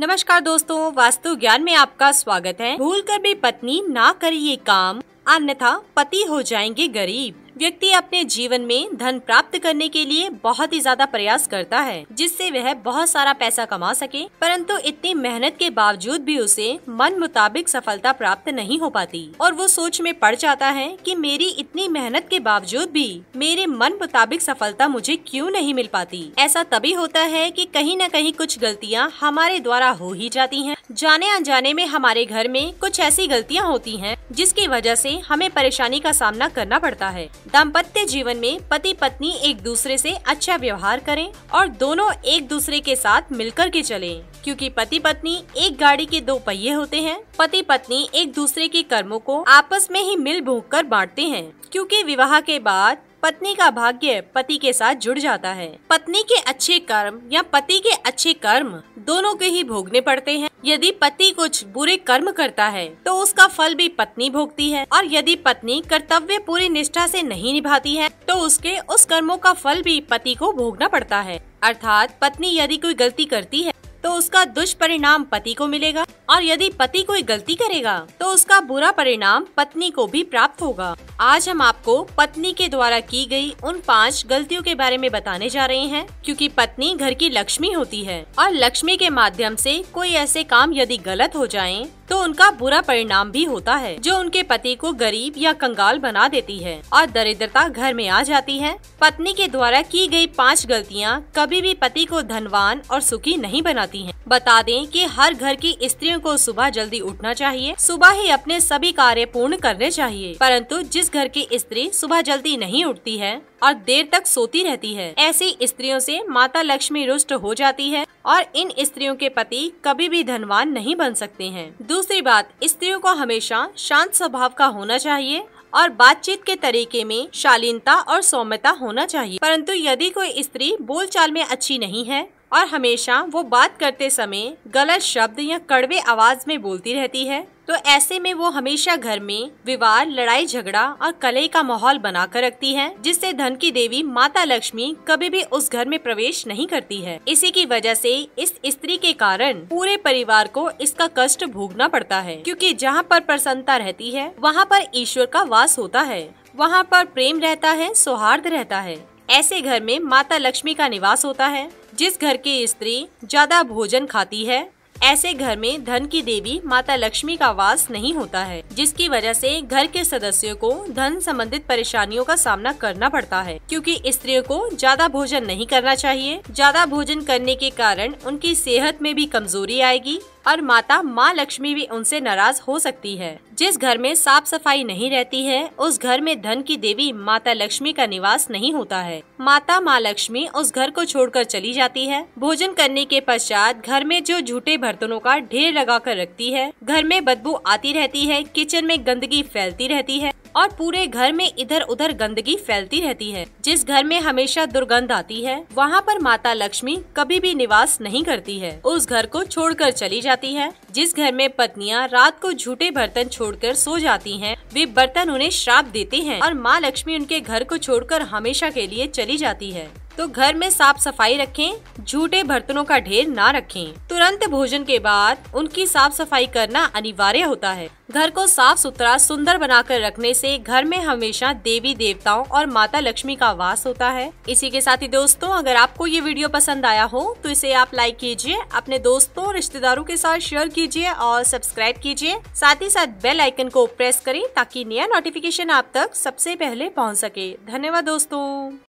नमस्कार दोस्तों वास्तु ज्ञान में आपका स्वागत है भूल कर भी पत्नी ना करिए काम अन्यथा पति हो जाएंगे गरीब व्यक्ति अपने जीवन में धन प्राप्त करने के लिए बहुत ही ज्यादा प्रयास करता है जिससे वह बहुत सारा पैसा कमा सके परंतु इतनी मेहनत के बावजूद भी उसे मन मुताबिक सफलता प्राप्त नहीं हो पाती और वो सोच में पड़ जाता है कि मेरी इतनी मेहनत के बावजूद भी मेरे मन मुताबिक सफलता मुझे क्यों नहीं मिल पाती ऐसा तभी होता है कि कहीं न कहीं कुछ गलतियाँ हमारे द्वारा हो ही जाती है जाने अनजाने में हमारे घर में कुछ ऐसी गलतियाँ होती है जिसकी वजह से हमें परेशानी का सामना करना पड़ता है दाम्पत्य जीवन में पति पत्नी एक दूसरे से अच्छा व्यवहार करें और दोनों एक दूसरे के साथ मिलकर के चलें क्योंकि पति पत्नी एक गाड़ी के दो पहिए होते हैं पति पत्नी एक दूसरे के कर्मों को आपस में ही मिल भूख कर बांटते हैं क्योंकि विवाह के बाद पत्नी का भाग्य पति के साथ जुड़ जाता है पत्नी के अच्छे कर्म या पति के अच्छे कर्म दोनों के ही भोगने पड़ते हैं यदि पति कुछ बुरे कर्म करता है तो उसका फल भी पत्नी भोगती है और यदि पत्नी कर्तव्य पूरी निष्ठा से नहीं निभाती है तो उसके उस कर्मों का फल भी पति को भोगना पड़ता है अर्थात पत्नी यदि कोई गलती करती है तो उसका दुष्परिणाम पति को मिलेगा और यदि पति कोई गलती करेगा तो उसका बुरा परिणाम पत्नी को भी प्राप्त होगा आज हम आपको पत्नी के द्वारा की गई उन पांच गलतियों के बारे में बताने जा रहे हैं क्योंकि पत्नी घर की लक्ष्मी होती है और लक्ष्मी के माध्यम से कोई ऐसे काम यदि गलत हो जाएं तो उनका बुरा परिणाम भी होता है जो उनके पति को गरीब या कंगाल बना देती है और दरिद्रता घर में आ जाती है पत्नी के द्वारा की गई पांच गलतियां कभी भी पति को धनवान और सुखी नहीं बनाती हैं। बता दें कि हर घर की स्त्रियों को सुबह जल्दी उठना चाहिए सुबह ही अपने सभी कार्य पूर्ण करने चाहिए परंतु जिस घर की स्त्री सुबह जल्दी नहीं उठती है और देर तक सोती रहती है ऐसी स्त्रियों से माता लक्ष्मी रुष्ट हो जाती है और इन स्त्रियों के पति कभी भी धनवान नहीं बन सकते हैं दूसरी बात स्त्रियों को हमेशा शांत स्वभाव का होना चाहिए और बातचीत के तरीके में शालीनता और सौम्यता होना चाहिए परंतु यदि कोई स्त्री बोलचाल में अच्छी नहीं है और हमेशा वो बात करते समय गलत शब्द या कड़वे आवाज़ में बोलती रहती है तो ऐसे में वो हमेशा घर में विवाद लड़ाई झगड़ा और कले का माहौल बनाकर रखती है जिससे धन की देवी माता लक्ष्मी कभी भी उस घर में प्रवेश नहीं करती है इसी की वजह से इस स्त्री के कारण पूरे परिवार को इसका कष्ट भोगना पड़ता है क्योंकि जहाँ पर प्रसन्नता रहती है वहाँ पर ईश्वर का वास होता है वहाँ पर प्रेम रहता है सौहार्द रहता है ऐसे घर में माता लक्ष्मी का निवास होता है जिस घर की स्त्री ज्यादा भोजन खाती है ऐसे घर में धन की देवी माता लक्ष्मी का वास नहीं होता है जिसकी वजह से घर के सदस्यों को धन संबंधित परेशानियों का सामना करना पड़ता है क्योंकि स्त्रियों को ज्यादा भोजन नहीं करना चाहिए ज्यादा भोजन करने के कारण उनकी सेहत में भी कमजोरी आएगी और माता माँ लक्ष्मी भी उनसे नाराज हो सकती है जिस घर में साफ सफाई नहीं रहती है उस घर में धन की देवी माता लक्ष्मी का निवास नहीं होता है माता माँ लक्ष्मी उस घर को छोड़कर चली जाती है भोजन करने के पश्चात घर में जो झूठे बर्तनों का ढेर लगा कर रखती है घर में बदबू आती रहती है किचन में गंदगी फैलती रहती है और पूरे घर में इधर उधर गंदगी फैलती रहती है जिस घर में हमेशा दुर्गंध आती है वहाँ पर माता लक्ष्मी कभी भी निवास नहीं करती है उस घर को छोड़कर चली जाती है जिस घर में पत्नियाँ रात को झूठे बर्तन छोड़कर सो जाती हैं, वे बर्तन उन्हें श्राप देते हैं और माँ लक्ष्मी उनके घर को छोड़कर हमेशा के लिए चली जाती है तो घर में साफ सफाई रखें झूठे बर्तनों का ढेर ना रखें तुरंत भोजन के बाद उनकी साफ सफाई करना अनिवार्य होता है घर को साफ सुथरा सुंदर बनाकर रखने से घर में हमेशा देवी देवताओं और माता लक्ष्मी का वास होता है इसी के साथ ही दोस्तों अगर आपको ये वीडियो पसंद आया हो तो इसे आप लाइक कीजिए अपने दोस्तों रिश्तेदारों के साथ शेयर कीजिए और सब्सक्राइब कीजिए साथ ही साथ बेल आइकन को प्रेस करें ताकि नया नोटिफिकेशन आप तक सबसे पहले पहुँच सके धन्यवाद दोस्तों